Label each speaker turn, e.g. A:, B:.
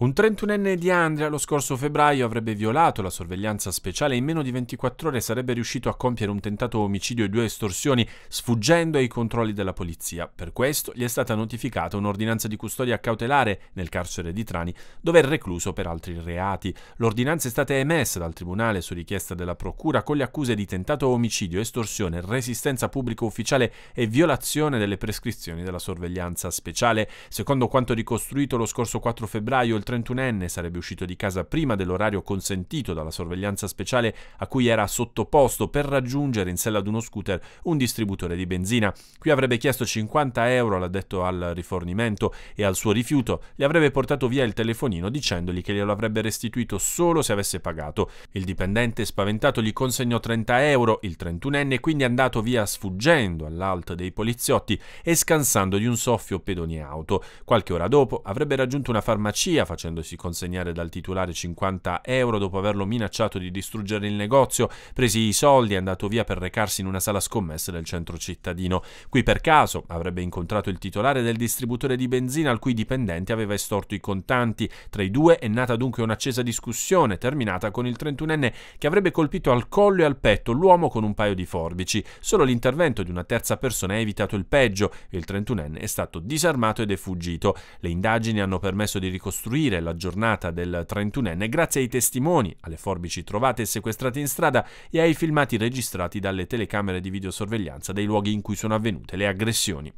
A: Un 31enne di Andrea lo scorso febbraio avrebbe violato la sorveglianza speciale e in meno di 24 ore sarebbe riuscito a compiere un tentato omicidio e due estorsioni, sfuggendo ai controlli della polizia. Per questo gli è stata notificata un'ordinanza di custodia cautelare nel carcere di Trani, dove è recluso per altri reati. L'ordinanza è stata emessa dal Tribunale su richiesta della Procura con le accuse di tentato omicidio, estorsione, resistenza pubblico ufficiale e violazione delle prescrizioni della sorveglianza speciale. Secondo quanto ricostruito lo scorso 4 febbraio, il 31enne sarebbe uscito di casa prima dell'orario consentito dalla sorveglianza speciale a cui era sottoposto per raggiungere in sella ad uno scooter un distributore di benzina. Qui avrebbe chiesto 50 euro all'addetto al rifornimento e al suo rifiuto gli avrebbe portato via il telefonino dicendogli che glielo avrebbe restituito solo se avesse pagato. Il dipendente spaventato gli consegnò 30 euro, il 31enne quindi è andato via sfuggendo all'alto dei poliziotti e scansando di un soffio pedoni auto. Qualche ora dopo avrebbe raggiunto una farmacia facendo facendosi consegnare dal titolare 50 euro dopo averlo minacciato di distruggere il negozio, presi i soldi e andato via per recarsi in una sala scommessa del centro cittadino. Qui per caso avrebbe incontrato il titolare del distributore di benzina al cui dipendente aveva estorto i contanti. Tra i due è nata dunque un'accesa discussione, terminata con il 31enne che avrebbe colpito al collo e al petto l'uomo con un paio di forbici. Solo l'intervento di una terza persona ha evitato il peggio. e Il 31enne è stato disarmato ed è fuggito. Le indagini hanno permesso di ricostruire seguire la giornata del 31enne grazie ai testimoni, alle forbici trovate e sequestrate in strada e ai filmati registrati dalle telecamere di videosorveglianza dei luoghi in cui sono avvenute le aggressioni.